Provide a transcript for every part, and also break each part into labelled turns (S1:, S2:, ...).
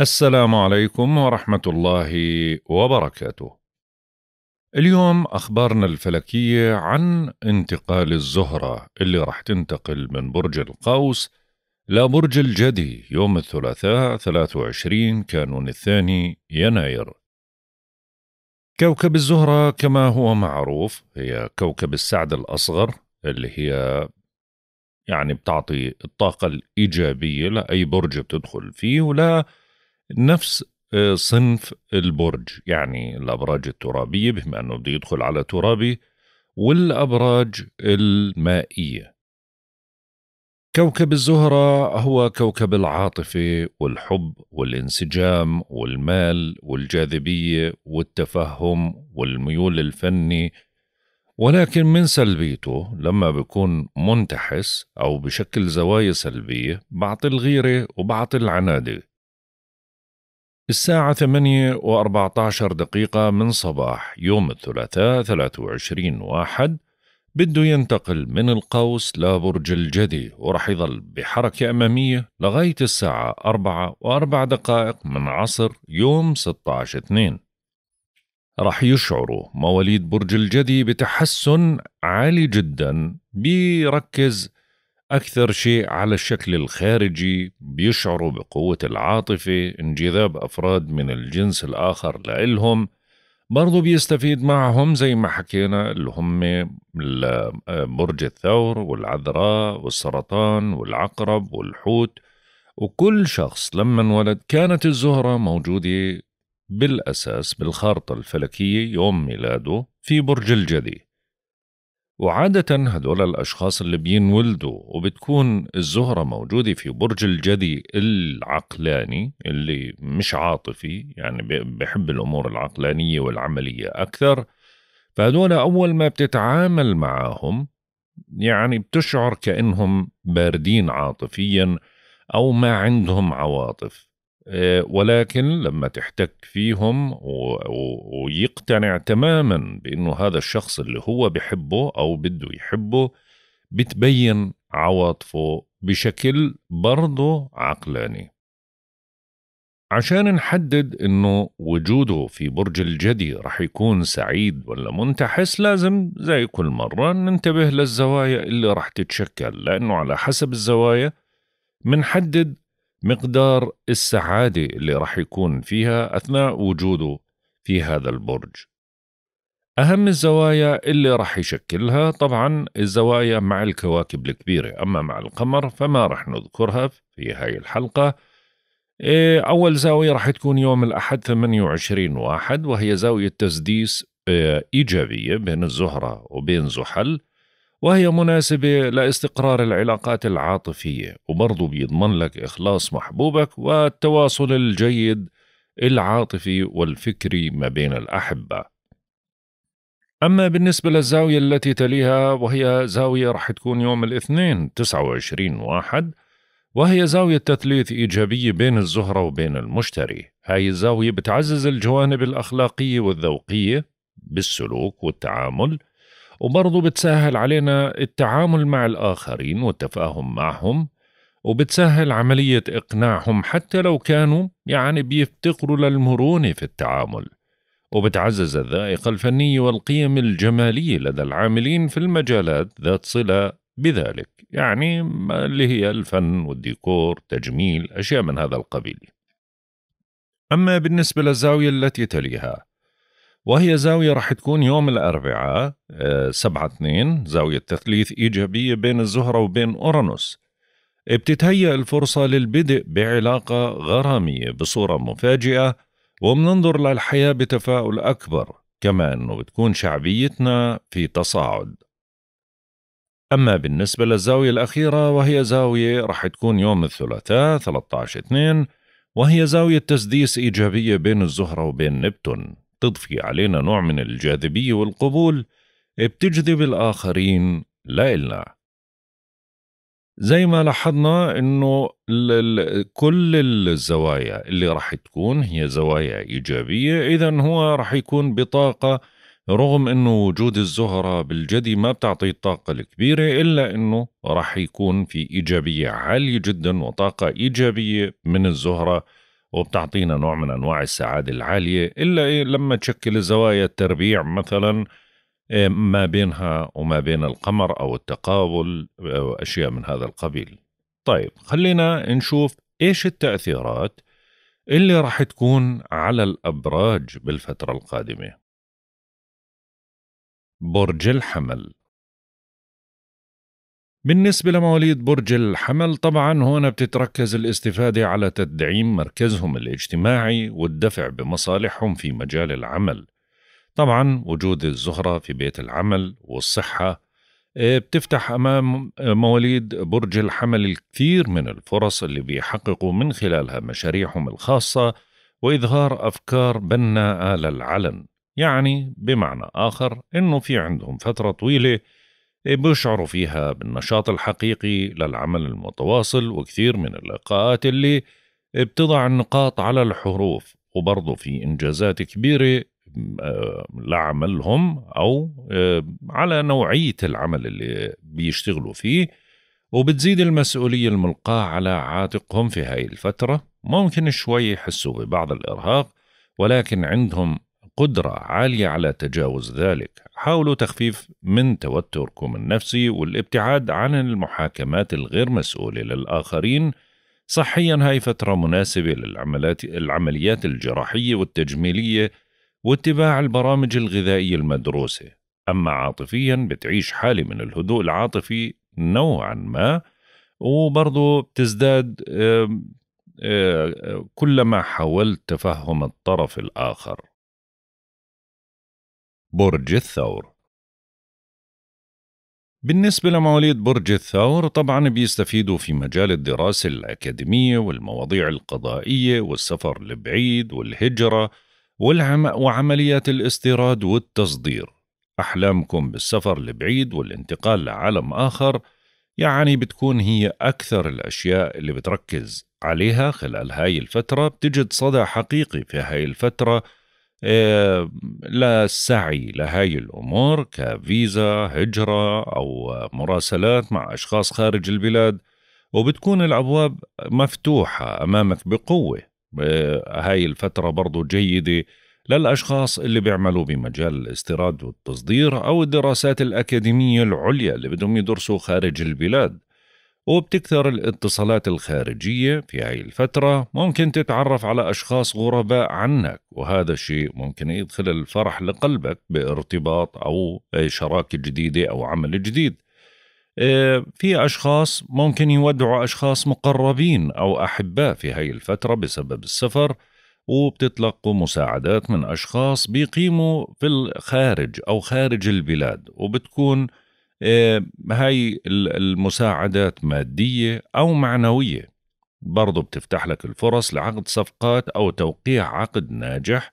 S1: السلام عليكم ورحمة الله وبركاته. اليوم أخبارنا الفلكية عن انتقال الزهرة اللي راح تنتقل من برج القوس لبرج الجدي يوم الثلاثاء 23 كانون الثاني يناير. كوكب الزهرة كما هو معروف هي كوكب السعد الأصغر اللي هي يعني بتعطي الطاقة الإيجابية لأي برج بتدخل فيه ولا نفس آه، صنف البرج يعني الأبراج الترابية بما أنه بده يدخل على ترابي والأبراج المائية كوكب الزهرة هو كوكب العاطفة والحب والانسجام والمال والجاذبية والتفهم والميول الفني ولكن من سلبيته لما بكون منتحس أو بشكل زوايا سلبية بعطي الغيرة وبعطي العنادة الساعة 8 و14 دقيقة من صباح يوم الثلاثاء 23 واحد بده ينتقل من القوس لبرج الجدي ورح يظل بحركة أمامية لغاية الساعة 4 و4 دقائق من عصر يوم 16 2 رح يشعروا مواليد برج الجدي بتحسن عالي جدا بيركز أكثر شيء على الشكل الخارجي بيشعروا بقوة العاطفة انجذاب أفراد من الجنس الآخر لإلهم برضو بيستفيد معهم زي ما حكينا اللي هم برج الثور والعذراء والسرطان والعقرب والحوت وكل شخص لما انولد كانت الزهرة موجودة بالأساس بالخارطة الفلكية يوم ميلاده في برج الجدي وعادة هدول الأشخاص اللي بينولدوا وبتكون الزهرة موجودة في برج الجدي العقلاني اللي مش عاطفي يعني بحب الأمور العقلانية والعملية أكثر فهدول أول ما بتتعامل معاهم يعني بتشعر كأنهم باردين عاطفيا أو ما عندهم عواطف آه، ولكن لما تحتك فيهم ويقتنع تماما بانه هذا الشخص اللي هو بحبه او بده يحبه بتبين عواطفه بشكل برضه عقلاني عشان نحدد انه وجوده في برج الجدي رح يكون سعيد ولا منتحس لازم زي كل مرة ننتبه للزوايا اللي رح تتشكل لانه على حسب الزوايا منحدد مقدار السعادة اللي راح يكون فيها أثناء وجوده في هذا البرج أهم الزوايا اللي راح يشكلها طبعا الزوايا مع الكواكب الكبيرة أما مع القمر فما راح نذكرها في هاي الحلقة إيه، أول زاوية راح تكون يوم الأحد 28 واحد وهي زاوية تسديس آه، إيجابية بين الزهرة وبين زحل وهي مناسبة لاستقرار العلاقات العاطفية وبرضه بيضمن لك إخلاص محبوبك والتواصل الجيد العاطفي والفكري ما بين الأحبة أما بالنسبة للزاوية التي تليها وهي زاوية رح تكون يوم الاثنين 29 واحد وهي زاوية تثليث إيجابية بين الزهرة وبين المشتري هاي الزاوية بتعزز الجوانب الأخلاقية والذوقية بالسلوك والتعامل وبرضه بتسهل علينا التعامل مع الآخرين والتفاهم معهم وبتسهل عملية إقناعهم حتى لو كانوا يعني بيفتقروا للمرونة في التعامل وبتعزز الذائقة الفنية والقيم الجمالية لدى العاملين في المجالات ذات صلة بذلك يعني اللي هي الفن والديكور تجميل أشياء من هذا القبيل أما بالنسبة للزاوية التي تليها وهي زاوية راح تكون يوم الأربعاء آه، سبعة اثنين زاوية تثليث إيجابية بين الزهرة وبين أورانوس بتتهيأ الفرصة للبدء بعلاقة غرامية بصورة مفاجئة وبننظر للحياة بتفاؤل أكبر كما أنه بتكون شعبيتنا في تصاعد أما بالنسبة للزاوية الأخيرة وهي زاوية راح تكون يوم الثلاثاء 13 2 وهي زاوية تسديس إيجابية بين الزهرة وبين نبتون تضفي علينا نوع من الجاذبية والقبول بتجذب الآخرين لإلنا زي ما لاحظنا انه كل الزوايا اللي راح تكون هي زوايا ايجابيه اذا هو راح يكون بطاقه رغم انه وجود الزهره بالجدي ما بتعطي الطاقه الكبيره الا انه راح يكون في ايجابيه عاليه جدا وطاقه ايجابيه من الزهره وبتعطينا نوع من أنواع السعادة العالية إلا إيه لما تشكل زوايا التربيع مثلا إيه، ما بينها وما بين القمر أو التقابل أو أشياء من هذا القبيل طيب خلينا نشوف إيش
S2: التأثيرات اللي راح تكون على الأبراج بالفترة القادمة برج الحمل بالنسبة لمواليد برج الحمل طبعا هون بتتركز الاستفادة على
S1: تدعيم مركزهم الاجتماعي والدفع بمصالحهم في مجال العمل طبعا وجود الزهرة في بيت العمل والصحة آه، بتفتح أمام مواليد برج الحمل الكثير من الفرص اللي بيحققوا من خلالها مشاريعهم الخاصة وإظهار أفكار بناءة للعلن يعني بمعنى آخر إنه في عندهم فترة طويلة إيه، بيشعروا فيها بالنشاط الحقيقي للعمل المتواصل وكثير من اللقاءات اللي بتضع النقاط على الحروف وبرضه في إنجازات كبيرة آه، لعملهم أو آه، على نوعية العمل اللي بيشتغلوا فيه وبتزيد المسؤولية الملقاة على عاتقهم في هاي الفترة ممكن شوي يحسوا ببعض الإرهاق ولكن عندهم قدرة عالية على تجاوز ذلك حاولوا تخفيف من توتركم النفسي والابتعاد عن المحاكمات الغير مسؤولة للآخرين صحيا هاي فترة مناسبة للعمليات الجراحية والتجميلية واتباع البرامج الغذائية المدروسة أما عاطفيا بتعيش حالة من الهدوء العاطفي نوعا ما وبرضه بتزداد آه،
S2: آه، كلما حاولت تفهم الطرف الآخر برج الثور بالنسبة لمواليد
S1: برج الثور طبعا بيستفيدوا في مجال الدراسة الأكاديمية والمواضيع القضائية والسفر البعيد والهجرة والعم وعمليات الاستيراد والتصدير أحلامكم بالسفر البعيد والانتقال لعالم آخر يعني بتكون هي أكثر الأشياء اللي بتركز عليها خلال هاي الفترة بتجد صدى حقيقي في هاي الفترة آه، للسعي لهاي الأمور كفيزا هجرة أو مراسلات مع أشخاص خارج البلاد وبتكون الأبواب مفتوحة أمامك بقوة آه، هاي الفترة برضو جيدة للأشخاص اللي بيعملوا بمجال الاستيراد والتصدير أو الدراسات الأكاديمية العليا اللي بدهم يدرسوا خارج البلاد وبتكثر الاتصالات الخارجية في هاي الفترة ممكن تتعرف على أشخاص غرباء عنك وهذا الشيء ممكن يدخل الفرح لقلبك بارتباط أو شراكة جديدة أو عمل جديد آه، في أشخاص ممكن يودعوا أشخاص مقربين أو أحباء في هاي الفترة بسبب السفر وبتتلقوا مساعدات من أشخاص بيقيموا في الخارج أو خارج البلاد وبتكون إيه، هاي المساعدات مادية أو معنوية برضو بتفتح لك الفرص لعقد صفقات أو توقيع عقد ناجح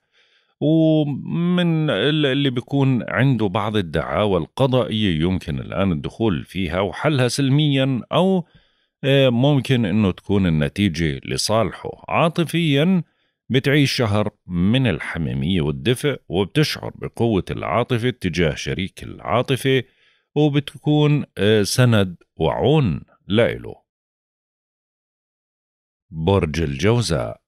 S1: ومن اللي بيكون عنده بعض الدعاوى القضائية يمكن الآن الدخول فيها وحلها سلميا أو إيه، ممكن أنه تكون النتيجة لصالحه عاطفيا بتعيش شهر من الحميمية والدفء وبتشعر بقوة العاطفة تجاه شريك العاطفة وبتكون آه، سند
S2: وعون لإله برج الجوزاء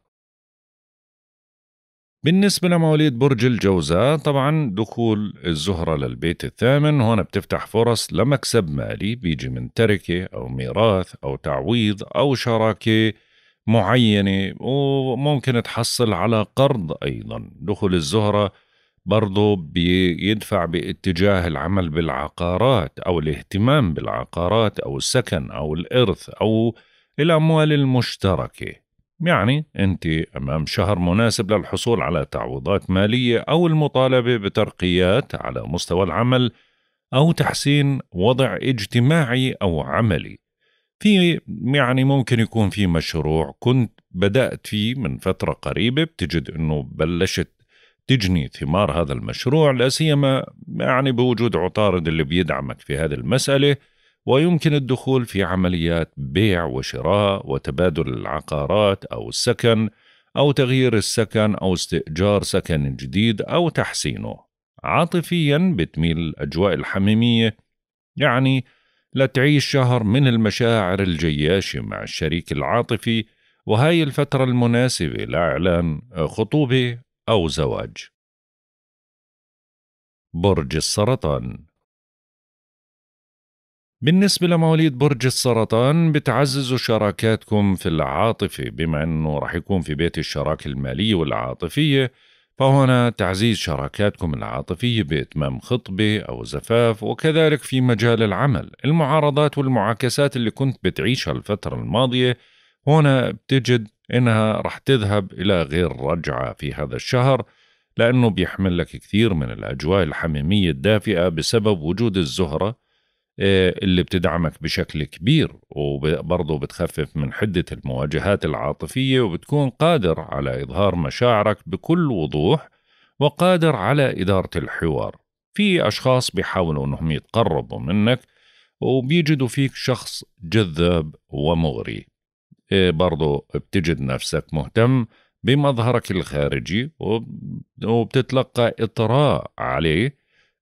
S2: بالنسبة لمواليد برج الجوزاء طبعا
S1: دخول الزهرة للبيت الثامن هون بتفتح فرص لمكسب مالي بيجي من تركة أو ميراث أو تعويض أو شراكة معينة وممكن تحصل على قرض أيضا دخول الزهرة برضو بيدفع باتجاه العمل بالعقارات أو الاهتمام بالعقارات أو السكن أو الإرث أو الأموال المشتركة يعني أنت أمام شهر مناسب للحصول على تعويضات مالية أو المطالبة بترقيات على مستوى العمل أو تحسين وضع اجتماعي أو عملي في يعني ممكن يكون في مشروع كنت بدأت فيه من فترة قريبة بتجد أنه بلشت تجني ثمار هذا المشروع لا سيما يعني بوجود عطارد اللي بيدعمك في هذه المسألة ويمكن الدخول في عمليات بيع وشراء وتبادل العقارات أو السكن أو تغيير السكن أو استئجار سكن جديد أو تحسينه. عاطفيا بتميل الأجواء الحميمية يعني لتعيش شهر من المشاعر الجياشة مع الشريك العاطفي وهاي الفترة
S2: المناسبة لإعلان خطوبة أو زواج برج السرطان بالنسبة
S1: لمواليد برج السرطان بتعززوا شراكاتكم في العاطفة بما أنه رح يكون في بيت الشراكة المالية والعاطفية فهنا تعزيز شراكاتكم العاطفية بإتمام خطبة أو زفاف وكذلك في مجال العمل المعارضات والمعاكسات اللي كنت بتعيشها الفترة الماضية هنا بتجد إنها رح تذهب إلى غير رجعة في هذا الشهر لأنه بيحمل لك كثير من الأجواء الحميمية الدافئة بسبب وجود الزهرة آه، اللي بتدعمك بشكل كبير وبرضه بتخفف من حدة المواجهات العاطفية وبتكون قادر على إظهار مشاعرك بكل وضوح وقادر على إدارة الحوار في أشخاص بيحاولوا أنهم يتقربوا منك وبيجدوا فيك شخص جذاب ومغري إيه برضو بتجد نفسك مهتم بمظهرك الخارجي وبتتلقى إطراء عليه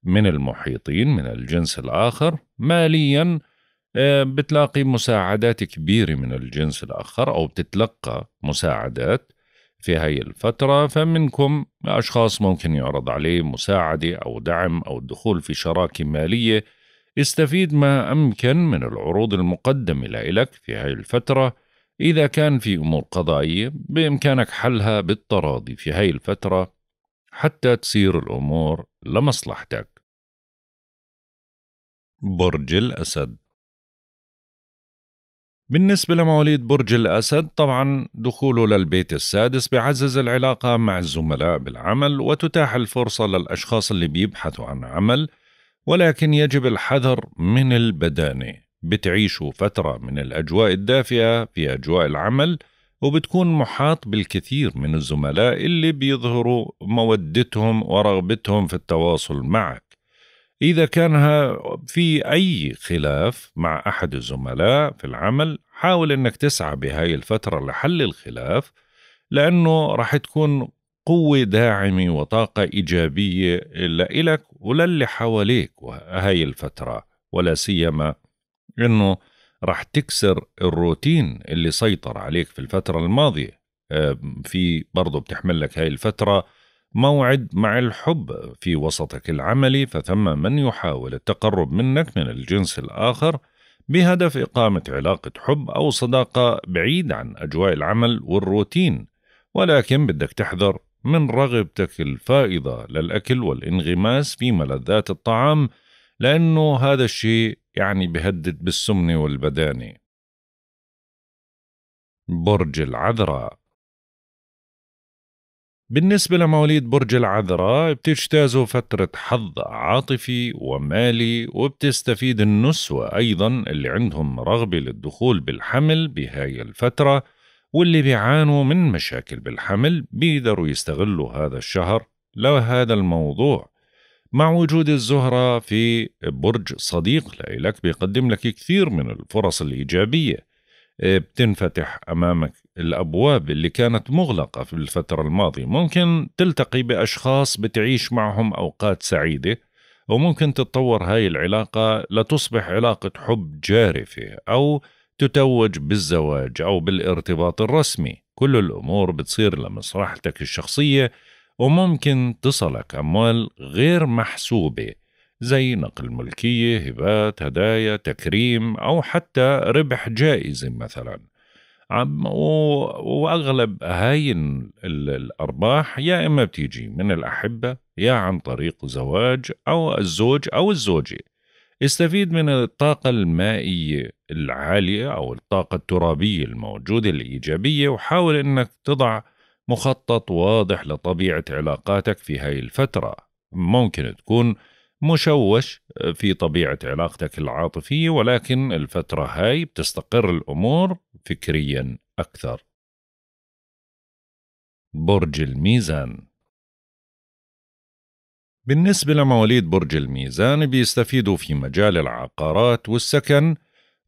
S1: من المحيطين من الجنس الآخر ماليا آه، بتلاقي مساعدات كبيرة من الجنس الآخر أو بتتلقى مساعدات في هاي الفترة فمنكم أشخاص ممكن يعرض عليه مساعدة أو دعم أو الدخول في شراكة مالية استفيد ما أمكن من العروض المقدمة لإلك في هاي الفترة إذا كان في أمور قضائية بإمكانك حلها بالتراضي في هاي الفترة حتى تصير الأمور
S2: لمصلحتك برج الأسد بالنسبة لمواليد برج الأسد طبعا دخوله
S1: للبيت السادس بعزز العلاقة مع الزملاء بالعمل وتتاح الفرصة للأشخاص اللي بيبحثوا عن عمل ولكن يجب الحذر من البدانة بتعيشوا فترة من الأجواء الدافئة في أجواء العمل وبتكون محاط بالكثير من الزملاء اللي بيظهروا مودتهم ورغبتهم في التواصل معك إذا كان في أي خلاف مع أحد الزملاء في العمل حاول أنك تسعى بهاي الفترة لحل الخلاف لأنه راح تكون قوة داعمة وطاقة إيجابية لإلك وللي حواليك هاي الفترة ولا سيما انه راح تكسر الروتين اللي سيطر عليك في الفتره الماضيه آه، في برضه بتحمل لك هاي الفتره موعد مع الحب في وسطك العملي فثم من يحاول التقرب منك من الجنس الاخر بهدف اقامه علاقه حب او صداقه بعيد عن اجواء العمل والروتين ولكن بدك تحذر من رغبتك الفائضه للاكل والانغماس في ملذات الطعام لانه هذا الشيء يعني بهدد بالسمنة
S2: والبدانة برج العذراء بالنسبة لمواليد برج العذراء بتجتازوا
S1: فترة حظ عاطفي ومالي وبتستفيد النسوة أيضا اللي عندهم رغبة للدخول بالحمل بهاي الفترة واللي بيعانوا من مشاكل بالحمل بيقدروا يستغلوا هذا الشهر لهذا الموضوع مع وجود الزهرة في برج صديق لإلك بيقدم لك كثير من الفرص الإيجابية آه، بتنفتح أمامك الأبواب اللي كانت مغلقة في الفترة الماضية ممكن تلتقي بأشخاص بتعيش معهم أوقات سعيدة وممكن تتطور هاي العلاقة لتصبح علاقة حب جارفة أو تتوج بالزواج أو بالارتباط الرسمي كل الأمور بتصير لمصلحتك الشخصية وممكن تصلك أموال غير محسوبة زي نقل ملكية، هبات، هدايا، تكريم أو حتى ربح جائزة مثلا عم وأغلب هاي الأرباح يا إما بتيجي من الأحبة يا عن طريق زواج أو الزوج أو الزوجة استفيد من الطاقة المائية العالية أو الطاقة الترابية الموجودة الإيجابية وحاول أنك تضع مخطط واضح لطبيعة علاقاتك في هاي الفترة ممكن تكون مشوش في طبيعة علاقتك العاطفية ولكن
S2: الفترة هاي بتستقر الأمور فكريا أكثر برج الميزان
S1: بالنسبة لمواليد برج الميزان بيستفيدوا في مجال العقارات والسكن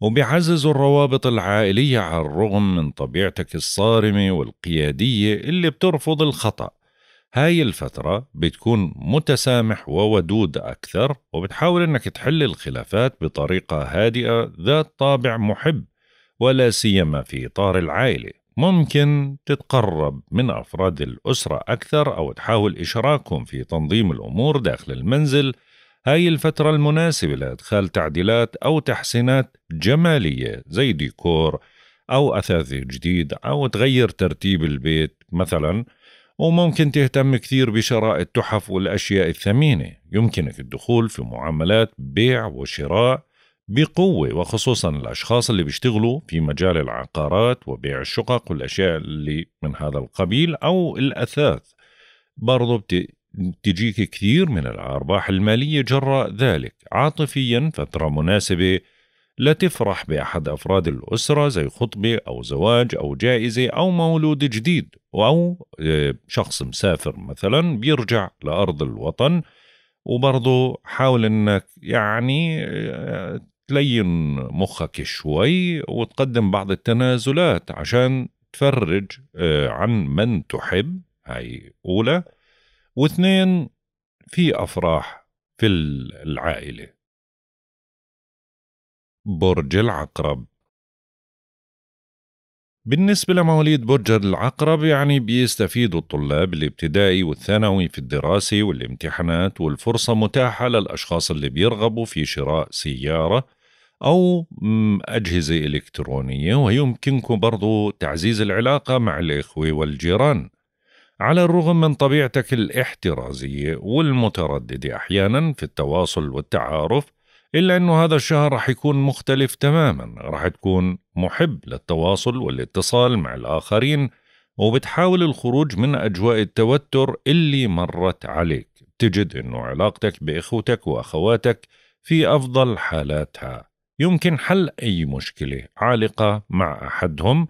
S1: وبيعزز الروابط العائلية على الرغم من طبيعتك الصارمة والقيادية اللي بترفض الخطأ هاي الفترة بتكون متسامح وودود أكثر وبتحاول أنك تحل الخلافات بطريقة هادئة ذات طابع محب ولا سيما في إطار العائلة ممكن تتقرب من أفراد الأسرة أكثر أو تحاول إشراكهم في تنظيم الأمور داخل المنزل هاي الفترة المناسبة لإدخال تعديلات أو تحسينات جمالية زي ديكور أو أثاث جديد أو تغير ترتيب البيت مثلا وممكن تهتم كثير بشراء التحف والأشياء الثمينة يمكنك الدخول في معاملات بيع وشراء بقوة وخصوصا الأشخاص اللي بيشتغلوا في مجال العقارات وبيع الشقق والأشياء اللي من هذا القبيل أو الأثاث برضو تجيك كثير من الأرباح المالية جراء ذلك عاطفيا فترة مناسبة لا تفرح بأحد أفراد الأسرة زي خطبة أو زواج أو جائزة أو مولود جديد أو آه، شخص مسافر مثلا بيرجع لأرض الوطن وبرضه حاول أنك يعني آه، تلين مخك شوي وتقدم بعض التنازلات عشان تفرج آه، عن من تحب هاي أولى واثنين في
S2: أفراح في العائلة برج العقرب بالنسبة لمواليد برج العقرب
S1: يعني بيستفيدوا الطلاب الابتدائي والثانوي في الدراسة والامتحانات والفرصة متاحة للأشخاص اللي بيرغبوا في شراء سيارة أو أجهزة إلكترونية ويمكنكم برضو تعزيز العلاقة مع الإخوة والجيران على الرغم من طبيعتك الاحترازية والمترددة أحيانا في التواصل والتعارف إلا أنه هذا الشهر رح يكون مختلف تماما رح تكون محب للتواصل والاتصال مع الآخرين وبتحاول الخروج من أجواء التوتر اللي مرت عليك تجد أنه علاقتك بإخوتك وأخواتك في أفضل حالاتها يمكن حل أي مشكلة عالقة مع أحدهم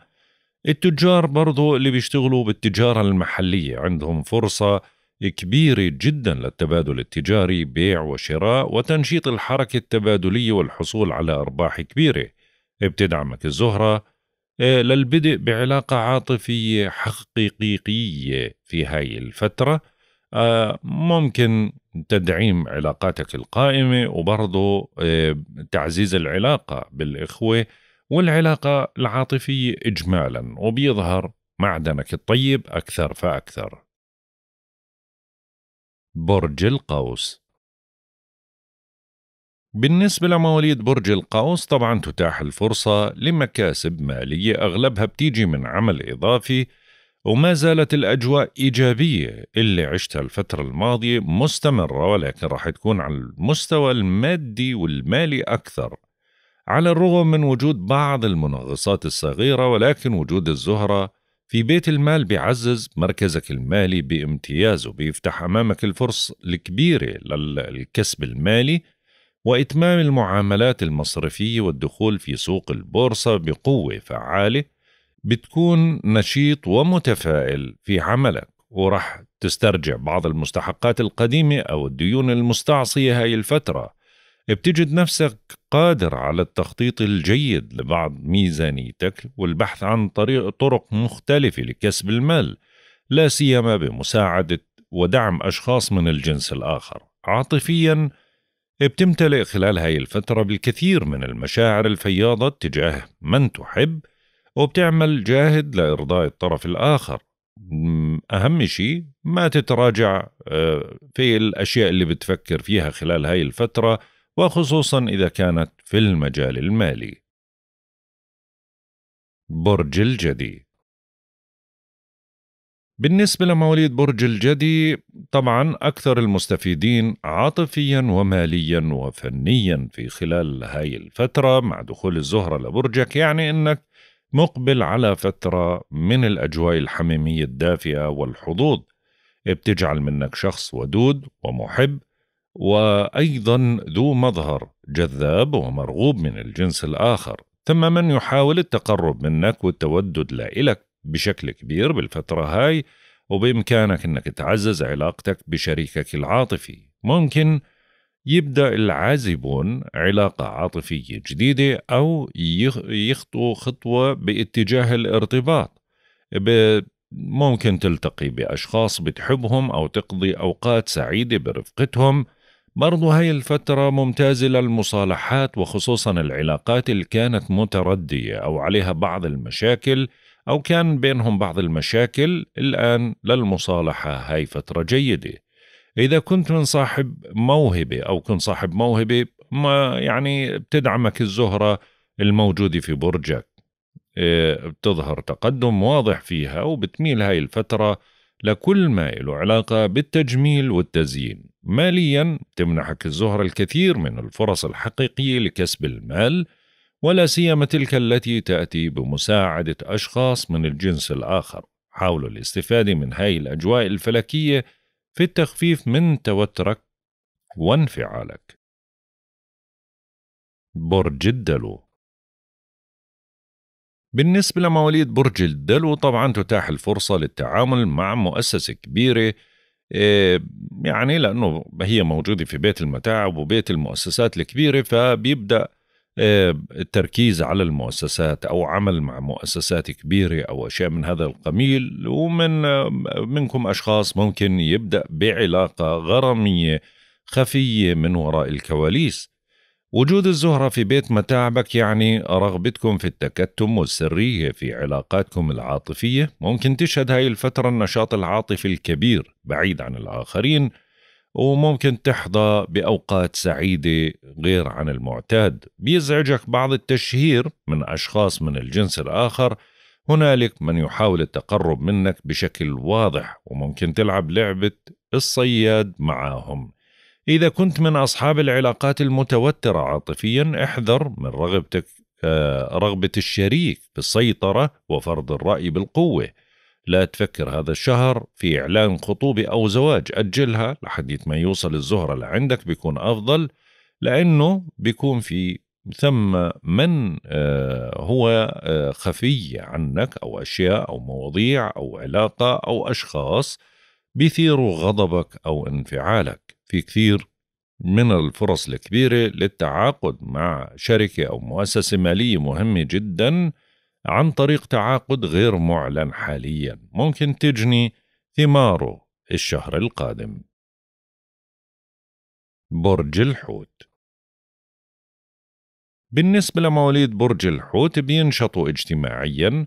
S1: التجار برضو اللي بيشتغلوا بالتجارة المحلية عندهم فرصة كبيرة جدا للتبادل التجاري بيع وشراء وتنشيط الحركة التبادلية والحصول على أرباح كبيرة بتدعمك الزهرة آه، للبدء بعلاقة عاطفية حقيقية في هاي الفترة آه، ممكن تدعيم علاقاتك القائمة وبرضو آه، تعزيز العلاقة بالإخوة والعلاقة العاطفية إجمالا وبيظهر معدنك
S2: الطيب أكثر فأكثر برج القوس بالنسبة لمواليد برج القوس طبعا تتاح
S1: الفرصة لمكاسب مالية أغلبها بتيجي من عمل إضافي وما زالت الأجواء إيجابية اللي عشتها الفترة الماضية مستمرة ولكن راح تكون على المستوى المادي والمالي أكثر على الرغم من وجود بعض المنغصات الصغيرة ولكن وجود الزهرة في بيت المال بيعزز مركزك المالي بامتياز وبيفتح أمامك الفرص الكبيرة للكسب المالي وإتمام المعاملات المصرفية والدخول في سوق البورصة بقوة فعالة بتكون نشيط ومتفائل في عملك ورح تسترجع بعض المستحقات القديمة أو الديون المستعصية هاي الفترة بتجد نفسك قادر على التخطيط الجيد لبعض ميزانيتك والبحث عن طريق طرق مختلفة لكسب المال لا سيما بمساعدة ودعم أشخاص من الجنس الآخر عاطفياً بتمتلئ خلال هاي الفترة بالكثير من المشاعر الفياضة تجاه من تحب وبتعمل جاهد لإرضاء الطرف الآخر أهم شيء ما تتراجع آه، في الأشياء اللي
S2: بتفكر فيها خلال هاي الفترة وخصوصا إذا كانت في المجال المالي. برج الجدي بالنسبة لمواليد برج الجدي طبعا أكثر المستفيدين
S1: عاطفيا وماليا وفنيا في خلال هاي الفترة مع دخول الزهرة لبرجك يعني أنك مقبل على فترة من الأجواء الحميمية الدافئة والحظوظ بتجعل منك شخص ودود ومحب وايضا ذو مظهر جذاب ومرغوب من الجنس الاخر ثم من يحاول التقرب منك والتودد لإلك بشكل كبير بالفترة هاي وبإمكانك أنك تعزز علاقتك بشريكك العاطفي ممكن يبدأ العازبون علاقة عاطفية جديدة أو يخطو خطوة باتجاه الارتباط ممكن تلتقي بأشخاص بتحبهم أو تقضي أوقات سعيدة برفقتهم برضو هاي الفترة ممتازة للمصالحات وخصوصا العلاقات اللي كانت متردية أو عليها بعض المشاكل أو كان بينهم بعض المشاكل الآن للمصالحة هاي فترة جيدة إذا كنت من صاحب موهبة أو كنت صاحب موهبة ما يعني بتدعمك الزهرة الموجودة في برجك آه، بتظهر تقدم واضح فيها وبتميل هاي الفترة لكل ما له علاقة بالتجميل والتزيين ماليا تمنحك الزهرة الكثير من الفرص الحقيقية لكسب المال ولا سيما تلك التي تأتي بمساعدة أشخاص من الجنس الآخر حاولوا الاستفادة من هاي الأجواء الفلكية في التخفيف من توترك
S2: وانفعالك برج الدلو بالنسبة لمواليد برج الدلو طبعا تتاح الفرصة
S1: للتعامل مع مؤسسة كبيرة آه، يعني لأنه هي موجودة في بيت المتاعب وبيت المؤسسات الكبيرة فبيبدأ آه، التركيز على المؤسسات او عمل مع مؤسسات كبيره او اشياء من هذا القبيل ومن آه، منكم اشخاص ممكن يبدا بعلاقه غراميه خفيه من وراء الكواليس وجود الزهرة في بيت متاعبك يعني رغبتكم في التكتم والسرية في علاقاتكم العاطفية ممكن تشهد هاي الفترة النشاط العاطفي الكبير بعيد عن الآخرين وممكن تحظى بأوقات سعيدة غير عن المعتاد بيزعجك بعض التشهير من أشخاص من الجنس الآخر هنالك من يحاول التقرب منك بشكل واضح وممكن تلعب لعبة الصياد معاهم إذا كنت من أصحاب العلاقات المتوترة عاطفيا احذر من رغبتك آه، رغبة الشريك بالسيطرة وفرض الرأي بالقوة لا تفكر هذا الشهر في إعلان خطوبة أو زواج أجلها لحديت ما يوصل الزهرة لعندك بيكون أفضل لأنه بيكون في ثم من آه، هو آه، خفي عنك أو أشياء أو مواضيع أو علاقة أو أشخاص بيثيروا غضبك أو انفعالك في كثير من الفرص الكبيرة للتعاقد مع شركة أو مؤسسة مالية مهمة جدا عن طريق تعاقد غير معلن حاليا ممكن
S2: تجني ثماره الشهر القادم برج الحوت بالنسبة لمواليد
S1: برج الحوت بينشطوا اجتماعيا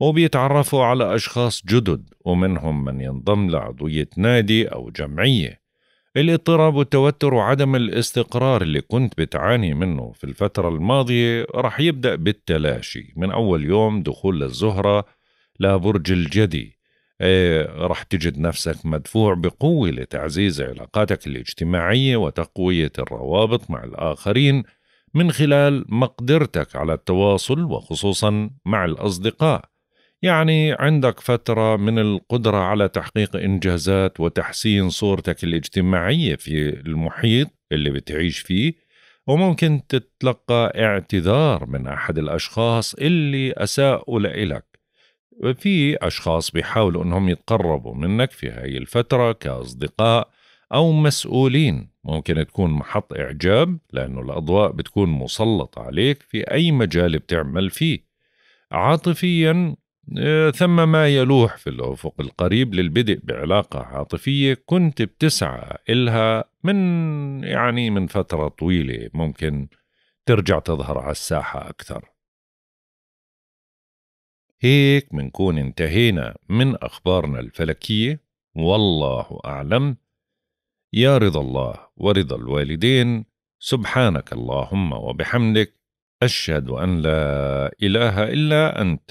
S1: وبيتعرفوا على أشخاص جدد ومنهم من ينضم لعضوية نادي أو جمعية الاضطراب والتوتر وعدم الاستقرار اللي كنت بتعاني منه في الفترة الماضية رح يبدأ بالتلاشي من أول يوم دخول للزهرة لبرج الجدي إيه رح تجد نفسك مدفوع بقوة لتعزيز علاقاتك الاجتماعية وتقوية الروابط مع الآخرين من خلال مقدرتك على التواصل وخصوصا مع الأصدقاء يعني عندك فترة من القدرة على تحقيق إنجازات وتحسين صورتك الاجتماعية في المحيط اللي بتعيش فيه وممكن تتلقى اعتذار من أحد الأشخاص اللي أساءوا لإلك في أشخاص بيحاولوا أنهم يتقربوا منك في هاي الفترة كأصدقاء أو مسؤولين ممكن تكون محط إعجاب لأنه الأضواء بتكون مسلطة عليك في أي مجال بتعمل فيه عاطفيا آه، ثم ما يلوح في الأفق القريب للبدء بعلاقة عاطفية كنت بتسعى إلها من يعني من فترة طويلة ممكن ترجع تظهر على الساحة أكثر هيك منكون انتهينا من أخبارنا الفلكية والله أعلم يا رضا الله ورضا الوالدين سبحانك اللهم وبحمدك أشهد أن لا إله إلا أنت